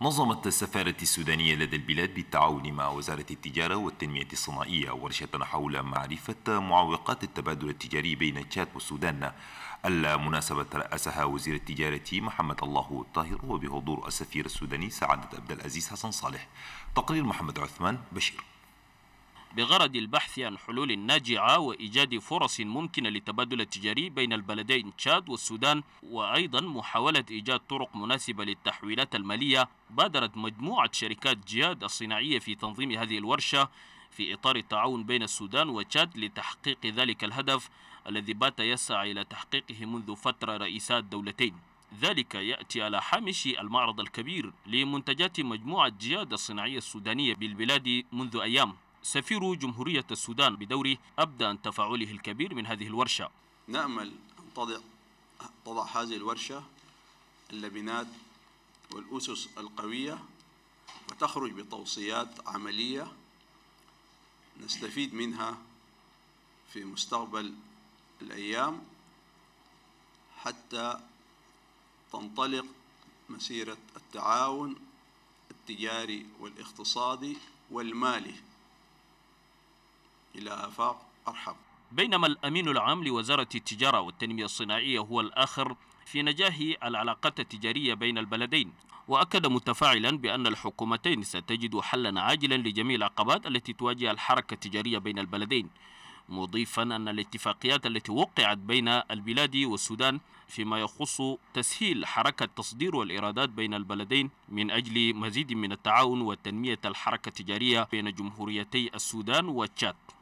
نظمت السفارة السودانية لدى البلاد بالتعاون مع وزارة التجارة والتنمية الصناعية ورشة حول معرفة معوقات التبادل التجاري بين تشاد والسودان المناسبة رأسها وزير التجارة محمد الله الطاهر وبحضور السفير السوداني سعادة عبد العزيز حسن صالح تقرير محمد عثمان بشير بغرض البحث عن حلول ناجعة وإيجاد فرص ممكنة للتبادل التجاري بين البلدين تشاد والسودان وأيضا محاولة إيجاد طرق مناسبة للتحويلات المالية بادرت مجموعة شركات جياد الصناعية في تنظيم هذه الورشة في إطار التعاون بين السودان وتشاد لتحقيق ذلك الهدف الذي بات يسعى إلى تحقيقه منذ فترة رئيسات دولتين ذلك يأتي على حامش المعرض الكبير لمنتجات مجموعة جياد الصناعية السودانية بالبلاد منذ أيام سفير جمهورية السودان بدوره أبدى تفاعله الكبير من هذه الورشة نأمل أن تضع, تضع هذه الورشة اللبنات والأسس القوية وتخرج بتوصيات عملية نستفيد منها في مستقبل الأيام حتى تنطلق مسيرة التعاون التجاري والاقتصادي والمالي إلى آفاق أرحب بينما الأمين العام لوزارة التجارة والتنمية الصناعية هو الآخر في نجاح العلاقات التجارية بين البلدين وأكد متفاعلا بأن الحكومتين ستجد حلا عاجلا لجميع العقبات التي تواجه الحركة التجارية بين البلدين مضيفا أن الاتفاقيات التي وقعت بين البلاد والسودان فيما يخص تسهيل حركة تصدير والإيرادات بين البلدين من أجل مزيد من التعاون وتنمية الحركة التجارية بين جمهوريتي السودان والتشاد